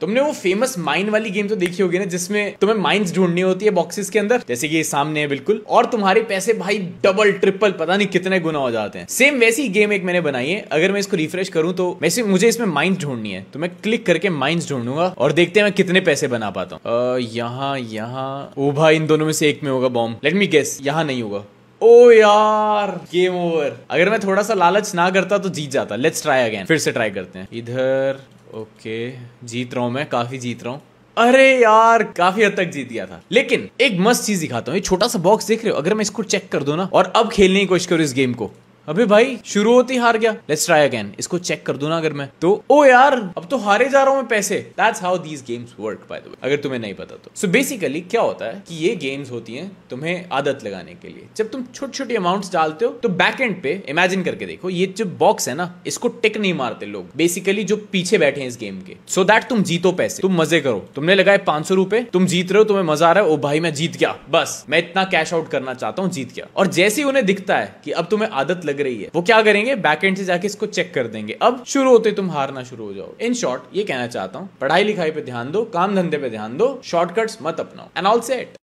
तुमने वो famous mine वाली गेम तो देखी होगी ना जिसमें तुम्हें माइंड ढूंढनी होती है बॉक्सेस के अंदर जैसे कि सामने है बिल्कुल और तुम्हारे पैसे भाई डबल ट्रिपल पता नहीं कितने गुना हो जाते हैं सेम वैसी गेम एक मैंने बनाई है अगर मैं इसको रिफ्रेश करूं तो वैसे मुझे इसमें माइंड ढूंढनी है तो मैं क्लिक करके माइंड ढूंढूंगा और देखते हैं मैं कितने पैसे बना पाता हूँ यहाँ यहाँ ओ भाई इन दोनों में से एक में होगा बॉम्ब लेट मी गेस यहाँ नहीं होगा ओ यार गेम ओवर अगर मैं थोड़ा सा लालच ना करता तो जीत जाता लेट्स ट्राई अगेन फिर से ट्राई करते हैं इधर ओके जीत रहा हूं मैं काफी जीत रहा हूं अरे यार काफी हद तक जीत गया था लेकिन एक मस्त चीज दिखाता हूँ छोटा सा बॉक्स देख रहे हो अगर मैं इसको चेक कर दो ना और अब खेलने की कोशिश करो इस गेम को अबे भाई शुरू होती हार गया लेट्स ट्राई अगेन इसको चेक कर दूं ना अगर मैं तो ओ यार अब तो हारे जा रहा हूं मैं पैसे that's how these games work by the way अगर तुम्हें नहीं पता तो सो so बेसिकली क्या होता है कि ये गेम्स होती हैं तुम्हें आदत लगाने के लिए जब तुम छोटी छोटी अमाउंट्स डालते हो तो बैक एंड पे इमेजिन करके देखो ये जो बॉक्स है ना इसको टिक नहीं मारते लोग बेसिकली जो पीछे बैठे हैं इस गेम के सो so दैट तुम जीतो पैसे तुम मजे करो तुमने लगाए पांच सौ तुम जीत रहे हो तुम्हें मजा आ रहा है ओ भाई मैं जीत गया बस मैं इतना कैश आउट करना चाहता हूँ जीत गया और जैसे ही उन्हें दिखता है कि अब तुम्हें आदत लग रही है वो क्या करेंगे बैक एंड से जाके इसको चेक कर देंगे अब शुरू होते तुम हारना शुरू हो जाओ इन शॉर्ट ये कहना चाहता हूँ पढ़ाई लिखाई पे ध्यान दो काम धंधे पे ध्यान दो शॉर्टकट्स मत अपनाओ एंड ऑल सेट